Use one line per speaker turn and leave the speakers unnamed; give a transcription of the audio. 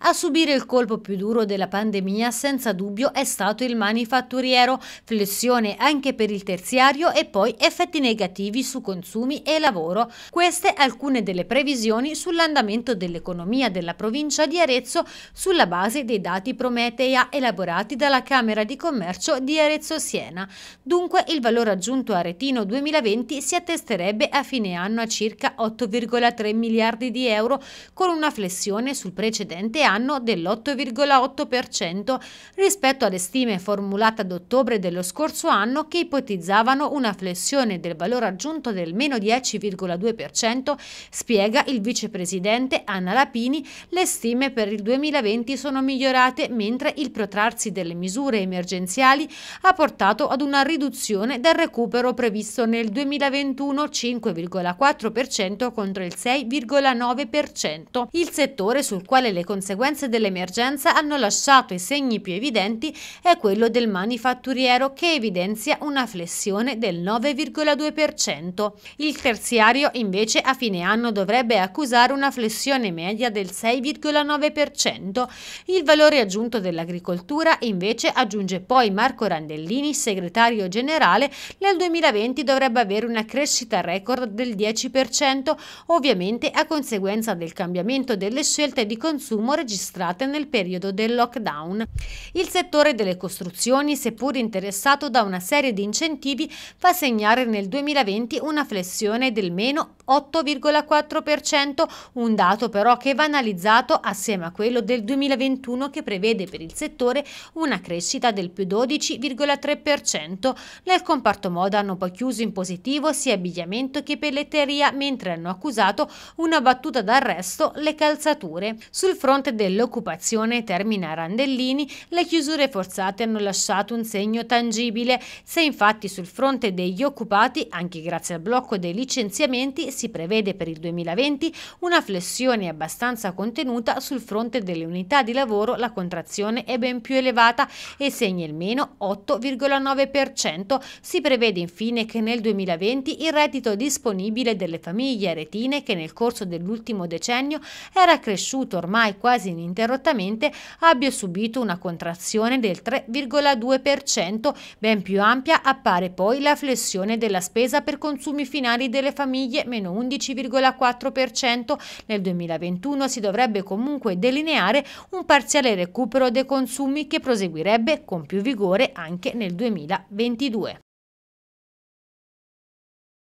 A subire il colpo più duro della pandemia senza dubbio è stato il manifatturiero, flessione anche per il terziario e poi effetti negativi su consumi e lavoro. Queste alcune delle previsioni sull'andamento dell'economia della provincia di Arezzo sulla base dei dati Prometea elaborati dalla Camera di Commercio di Arezzo Siena. Dunque il valore aggiunto aretino 2020 si attesterebbe a fine anno a circa 8,3 miliardi di euro con una flessione sul precedente anno dell'8,8% rispetto alle stime formulate ad ottobre dello scorso anno che ipotizzavano una flessione del valore aggiunto del meno 10,2%, spiega il vicepresidente Anna Lapini, le stime per il 2020 sono migliorate mentre il protrarsi delle misure emergenziali ha portato ad una riduzione del recupero previsto nel 2021 5,4% contro il 6,9%. Il settore sul quale le conseguenze conseguenze dell'emergenza hanno lasciato i segni più evidenti è quello del manifatturiero che evidenzia una flessione del 9,2%. Il terziario invece a fine anno dovrebbe accusare una flessione media del 6,9%. Il valore aggiunto dell'agricoltura invece aggiunge poi Marco Randellini, segretario generale, nel 2020 dovrebbe avere una crescita record del 10%, ovviamente a conseguenza del cambiamento delle scelte di consumo registrate nel periodo del lockdown. Il settore delle costruzioni, seppur interessato da una serie di incentivi, fa segnare nel 2020 una flessione del meno 8,4%, un dato però che va analizzato assieme a quello del 2021 che prevede per il settore una crescita del più 12,3%. Nel comparto moda hanno poi chiuso in positivo sia abbigliamento che pelletteria, mentre hanno accusato una battuta d'arresto le calzature. Sul fronte dell'occupazione termina Randellini, le chiusure forzate hanno lasciato un segno tangibile. Se infatti sul fronte degli occupati, anche grazie al blocco dei licenziamenti, si prevede per il 2020 una flessione abbastanza contenuta, sul fronte delle unità di lavoro la contrazione è ben più elevata e segna il meno 8,9%. Si prevede infine che nel 2020 il reddito disponibile delle famiglie aretine che nel corso dell'ultimo decennio era cresciuto ormai quasi quasi ininterrottamente abbia subito una contrazione del 3,2%, ben più ampia appare poi la flessione della spesa per consumi finali delle famiglie, meno 11,4%. Nel 2021 si dovrebbe comunque delineare un parziale recupero dei consumi che proseguirebbe con più vigore anche nel 2022.